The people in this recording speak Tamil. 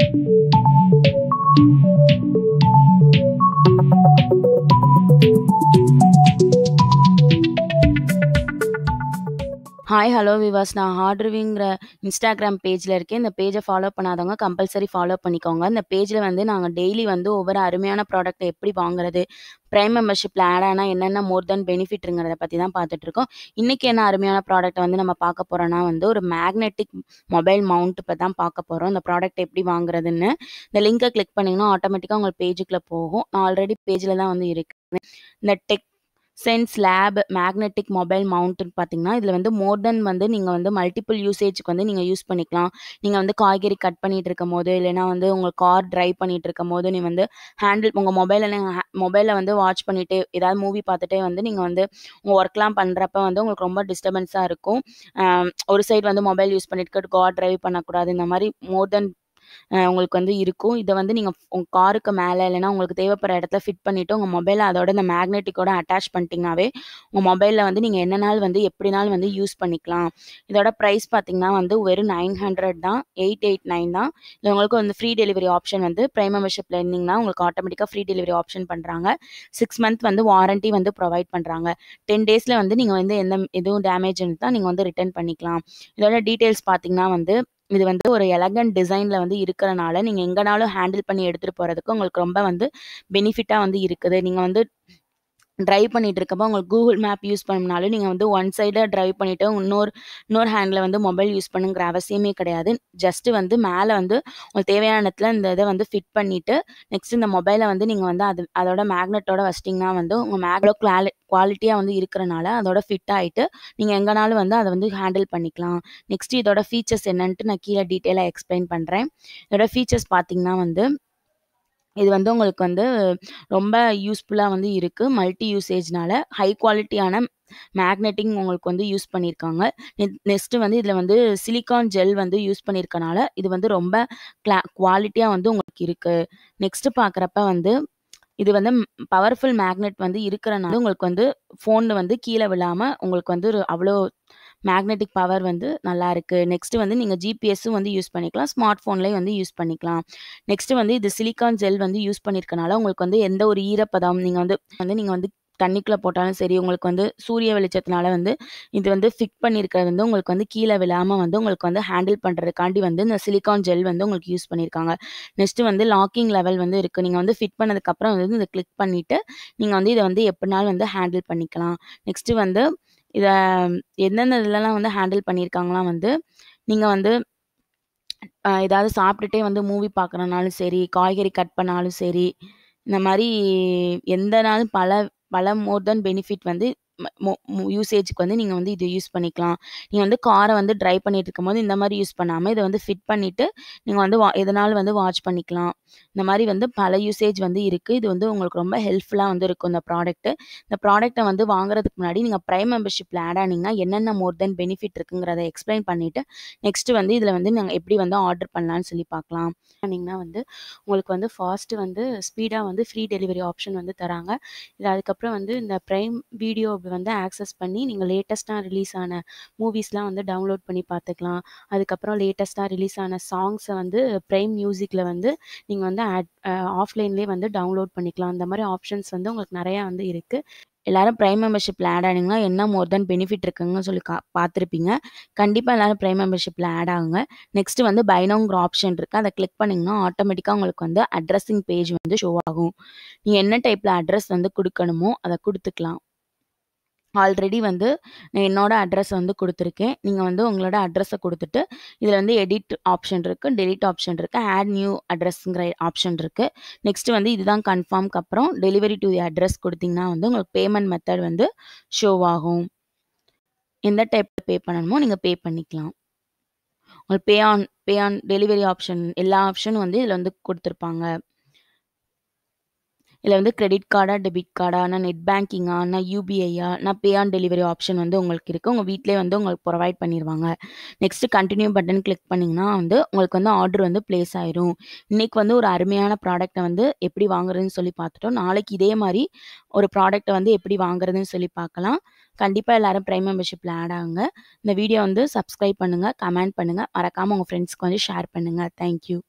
Thank you. ஹாய் ஹலோ விவாஸ் நான் ஹார்ட்ருவிங்கிற இன்ஸ்டாகிராம் பேஜில் இருக்கேன் இந்த பேஜை ஃபாலோ பண்ணாதவங்க கம்பல்சரி ஃபாலோ பண்ணிக்கோங்க இந்த பேஜில் வந்து நாங்கள் டெய்லி வந்து ஒவ்வொரு அருமையான ப்ராடக்ட்டை எப்படி வாங்குறது ப்ரைம் மெம்பர்ஷிப்பில் ஆட் ஆனால் என்னென்ன மோர் தென் பெனிஃபிட்ங்கிறத பற்றி தான் பார்த்துட்ருக்கோம் இன்றைக்கி என்ன அருமையான ப்ராடக்ட்டை வந்து நம்ம பார்க்க போகிறோன்னா வந்து ஒரு மேக்னெட்டிக் மொபைல் மவுண்ட் இப்போ தான் பார்க்க போகிறோம் இந்த ப்ராடக்ட் எப்படி வாங்குறதுன்னு இந்த லிங்கை கிளிக் பண்ணிங்கன்னா ஆட்டோமேட்டிக்காக உங்கள் பேஜுக்குள்ளே போகும் நான் ஆல்ரெடி பேஜில் தான் வந்து இருக்குது இந்த tech sense lab magnetic mobile மவுண்ட்னு பார்த்தீங்கன்னா இதில் வந்து மோர் தென் வந்து நீங்கள் வந்து மல்டிபிள் யூசேஜுக்கு வந்து நீங்கள் யூஸ் பண்ணிக்கலாம் நீங்கள் வந்து காய்கறி கட் பண்ணிட்டு இருக்கும் போது இல்லைனா வந்து உங்கள் கார் ட்ரைவ் பண்ணிட்டு இருக்கும் போது நீ வந்து ஹேண்டில் உங்கள் மொபைலில் மொபைலில் வந்து வாட்ச் பண்ணிட்டு ஏதாவது மூவி பார்த்துட்டே வந்து நீங்கள் வந்து உங்கள் ஒர்க்லாம் பண்ணுறப்ப வந்து உங்களுக்கு ரொம்ப டிஸ்டர்பன்ஸாக இருக்கும் ஒரு சைடு வந்து மொபைல் யூஸ் பண்ணிட்டு கார் ட்ரைவ் பண்ணக்கூடாது இந்த மாதிரி மோர் தென் உங்களுக்கு வந்து இருக்கும் இதை வந்து நீங்கள் உங்கள் காருக்கு மேலே இல்லைனா உங்களுக்கு தேவைப்படுற இடத்த ஃபிட் பண்ணிவிட்டு உங்கள் மொபைல் அதோட இந்த மேக்னெட்டிக்கோட அட்டாச் பண்ணிட்டீங்கனாவே உங்கள் மொபைலில் வந்து நீங்கள் என்ன நாள் வந்து எப்படினாலும் வந்து யூஸ் பண்ணிக்கலாம் இதோட ப்ரைஸ் பார்த்தீங்கன்னா வந்து வெறும் நைன் ஹண்ட்ரட் தான் எயிட் எயிட் நைன் தான் இது உங்களுக்கு வந்து ஃப்ரீ டெலிவரி ஆப்ஷன் வந்து ப்ரைம் மெம்பர்ஷிப்பில் இருந்தீங்கன்னா உங்களுக்கு ஆட்டோமேட்டிக்காக ஃப்ரீ டெலிவரி ஆப்ஷன் பண்ணுறாங்க சிக்ஸ் மந்த் வந்து வாரண்ட்டி வந்து ப்ரொவைட் பண்ணுறாங்க டென் டேஸில் வந்து நீங்கள் வந்து எந்த எதுவும் டேமேஜ் இருந்தால் நீங்கள் வந்து ரிட்டர்ன் பண்ணிக்கலாம் இதோட டீட்டெயில்ஸ் பார்த்தீங்கன்னா வந்து இது வந்து ஒரு எலகண்ட் டிசைனில் வந்து இருக்கிறனால நீங்கள் எங்கேனாலும் ஹேண்டில் பண்ணி எடுத்துகிட்டு போகிறதுக்கு உங்களுக்கு ரொம்ப வந்து பெனிஃபிட்டாக வந்து இருக்குது நீங்கள் வந்து ட்ரைவ் பண்ணிகிட்டு இருக்கப்போ உங்களுக்கு கூகுள் மேப் யூஸ் பண்ணாலும் நீங்கள் வந்து ஒன் சைடாக ட்ரைவ் பண்ணிவிட்டு இன்னொரு இன்னொரு ஹேண்டில் வந்து மொபைல் யூஸ் பண்ணுங்கிற அவசியமே கிடையாது ஜஸ்ட்டு வந்து மேலே வந்து உங்களுக்கு தேவையான இடத்துல இந்த இதை வந்து ஃபிட் பண்ணிவிட்டு நெக்ஸ்ட் இந்த மொபைலை வந்து நீங்கள் வந்து அது அதோட மேக்னெட்டோட வச்சிட்டிங்கன்னா வந்து உங்கள் மேக்னோ குவாலி குவாலிட்டியாக வந்து இருக்கிறனால அதோட ஃபிட் ஆகிட்டு நீங்கள் எங்கேனாலும் வந்து அதை வந்து ஹேண்டில் பண்ணிக்கலாம் நெக்ஸ்ட் இதோட ஃபீச்சர்ஸ் என்னன்ட்டு நான் கீழே டீட்டெயிலாக எக்ஸ்பிளைன் பண்ணுறேன் இதோட ஃபீச்சர்ஸ் பார்த்திங்கன்னா வந்து இது வந்து உங்களுக்கு வந்து ரொம்ப யூஸ்ஃபுல்லாக வந்து இருக்குது மல்டி யூசேஜ்னால ஹை குவாலிட்டியான மேக்னெட்டிங் உங்களுக்கு வந்து யூஸ் பண்ணியிருக்காங்க நெக்ஸ்ட்டு வந்து இதில் வந்து சிலிக்கான் ஜெல் வந்து யூஸ் பண்ணியிருக்கனால இது வந்து ரொம்ப கிளா குவாலிட்டியாக வந்து உங்களுக்கு இருக்குது நெக்ஸ்ட்டு பார்க்குறப்ப வந்து இது வந்து பவர்ஃபுல் மேக்னெட் வந்து இருக்கிறனால உங்களுக்கு வந்து ஃபோனில் வந்து கீழே விழாமல் உங்களுக்கு வந்து அவ்வளோ மேக்னெட்டிக் பவர் வந்து நல்லா இருக்குது நெக்ஸ்ட்டு வந்து நீங்கள் ஜிபிஎஸ்ஸும் வந்து யூஸ் பண்ணிக்கலாம் ஸ்மார்ட் ஃபோன்லேயும் வந்து யூஸ் பண்ணிக்கலாம் நெக்ஸ்ட்டு வந்து இது சிலிக்கான் ஜெல் வந்து யூஸ் பண்ணியிருக்கனால உங்களுக்கு வந்து எந்த ஒரு ஈரப்பதம் நீங்கள் வந்து வந்து நீங்கள் வந்து தண்ணிக்குள்ளே போட்டாலும் சரி உங்களுக்கு வந்து சூரிய வெளிச்சத்தினால வந்து இது வந்து ஃபிட் பண்ணியிருக்கிறது வந்து உங்களுக்கு வந்து கீழே விழாமல் வந்து உங்களுக்கு வந்து ஹேண்டில் பண்ணுறதுக்காண்டி வந்து இந்த சிலிக்கான் ஜெல் வந்து உங்களுக்கு யூஸ் பண்ணியிருக்காங்க நெக்ஸ்ட்டு வந்து லாக்கிங் லெவல் வந்து இருக்குது நீங்கள் வந்து ஃபிட் பண்ணதுக்கப்புறம் வந்து இதை கிளிக் பண்ணிவிட்டு நீங்கள் வந்து இதை வந்து எப்படினாலும் வந்து ஹேண்டில் பண்ணிக்கலாம் நெக்ஸ்ட்டு வந்து இதை எந்தெந்த இதுலலாம் வந்து ஹேண்டில் பண்ணியிருக்காங்களாம் வந்து நீங்கள் வந்து ஏதாவது சாப்பிட்டுட்டே வந்து மூவி பார்க்குறனாலும் சரி காய்கறி கட் பண்ணாலும் சரி இந்த மாதிரி எந்த நாளும் பல பல மோர் தென் பெனிஃபிட் வந்து யூசேஜுக்கு வந்து நீங்கள் வந்து இது யூஸ் பண்ணிக்கலாம் நீங்கள் வந்து காரை வந்து ட்ரை பண்ணிட்டு இருக்கும்போது இந்த மாதிரி யூஸ் பண்ணாமல் இதை வந்து ஃபிட் பண்ணிவிட்டு நீங்கள் வந்து வா எதனாலும் வந்து வாட்ச் பண்ணிக்கலாம் இந்த மாதிரி வந்து பல யூசேஜ் வந்து இருக்குது இது வந்து உங்களுக்கு ரொம்ப ஹெல்ப்ஃபுல்லாக வந்து இருக்கும் இந்த ப்ராடக்ட்டு இந்த ப்ராடக்ட்டை வந்து வாங்குறதுக்கு முன்னாடி நீங்கள் ப்ரைம் மெம்பர்ஷிப்பில் ஆட் ஆனீங்கன்னா என்னென்ன மோர் தென் பெனிஃபிட் இருக்குங்கிறத எக்ஸ்பிளைன் பண்ணிவிட்டு நெக்ஸ்ட்டு வந்து இதில் வந்து நாங்கள் எப்படி வந்து ஆர்டர் பண்ணலான்னு சொல்லி பார்க்கலாம் பண்ணிங்கன்னா வந்து உங்களுக்கு வந்து ஃபாஸ்ட்டு வந்து ஸ்பீடாக வந்து ஃப்ரீ டெலிவரி ஆப்ஷன் வந்து தராங்க இது அதுக்கப்புறம் வந்து இந்த ப்ரைம் வீடியோ அப்படி வந்து ஆக்சஸ் பண்ணி நீங்கள் லேட்டஸ்ட்டாக ரிலீஸ் ஆன மூவிஸ்லாம் வந்து டவுன்லோட் பண்ணி பார்த்துக்கலாம் அதுக்கப்புறம் லேட்டஸ்ட்டாக ரிலீஸ் ஆன சாங்ஸை வந்து ப்ரைம் மியூசிக்கில் வந்து நீங்கள் வந்து ஆட் ஆஃப்லைன்லேயே வந்து டவுன்லோட் பண்ணிக்கலாம் அந்த மாதிரி ஆப்ஷன்ஸ் வந்து உங்களுக்கு நிறையா வந்து இருக்குது எல்லாரும் ப்ரைம் மெம்பர்ஷிப்பில் ஆட் ஆனீங்கன்னா என்ன மோர் தென் பெனிஃபிட் இருக்குங்கன்னு சொல்லி கா பார்த்துருப்பீங்க கண்டிப்பாக எல்லாரும் ப்ரைம் மெம்பர்ஷிப்பில் ஆட் ஆகுங்க நெக்ஸ்ட் வந்து பைனோங்கிற ஆப்ஷன் இருக்குது அதை கிளிக் பண்ணிங்கன்னா ஆட்டோமேட்டிக்காக உங்களுக்கு வந்து அட்ரஸிங் பேஜ் வந்து ஷோ ஆகும் நீங்கள் என்ன டைப்பில் அட்ரஸ் வந்து கொடுக்கணுமோ அதை கொடுத்துக்கலாம் ஆல்ரெடி வந்து என்னோடய அட்ரஸ் வந்து கொடுத்துருக்கேன் நீங்கள் வந்து உங்களோட அட்ரஸை கொடுத்துட்டு இதில் வந்து எடிட் ஆப்ஷன் இருக்குது டெலிட் ஆப்ஷன் இருக்குது ஆட் நியூ அட்ரஸ்ங்கிற ஆப்ஷன் இருக்குது நெக்ஸ்ட்டு வந்து இதுதான் கன்ஃபார்ம்க்கு அப்புறம் டெலிவரி டு தி அட்ரஸ் கொடுத்தீங்கன்னா வந்து உங்களுக்கு பேமெண்ட் மெத்தட் வந்து ஷோ ஆகும் எந்த டைப் பே பண்ணணுமோ நீங்கள் பே பண்ணிக்கலாம் உங்களுக்கு pay on pay on delivery option எல்லா ஆப்ஷனும் வந்து இதில் வந்து கொடுத்துருப்பாங்க இதில் வந்து கிரெடிட் கார்டாக டெபிட் கார்டாக நான் நெட் பேங்கிங்கா நான் யூபிஐயா நான் பே ஆன் டெலிவரி ஆப்ஷன் வந்து உங்களுக்கு இருக்குது உங்கள் வீட்டிலே வந்து உங்களுக்கு ப்ரொவைட் பண்ணிடுவாங்க நெக்ஸ்ட்டு கண்டினியூ பட்டன் கிளிக் பண்ணிங்கன்னா வந்து உங்களுக்கு வந்து ஆர்டர் வந்து பிளேஸ் ஆயிரும் இன்றைக்கி வந்து ஒரு அருமையான ப்ராடக்ட்டை வந்து எப்படி வாங்குறதுன்னு சொல்லி பார்த்துட்டோம் நாளைக்கு இதே மாதிரி ஒரு ப்ராடக்டை வந்து எப்படி வாங்குறதுன்னு சொல்லி பார்க்கலாம் கண்டிப்பாக எல்லாரும் ப்ரைம் மெம்பர்ஷிப்பில் ஆட் ஆகுங்க இந்த வீடியோ வந்து சப்ஸ்கிரைப் பண்ணுங்கள் கமெண்ட் பண்ணுங்கள் மறக்காமல் உங்கள் ஃப்ரெண்ட்ஸ்க்கு வந்து ஷேர் பண்ணுங்கள் தேங்க்யூ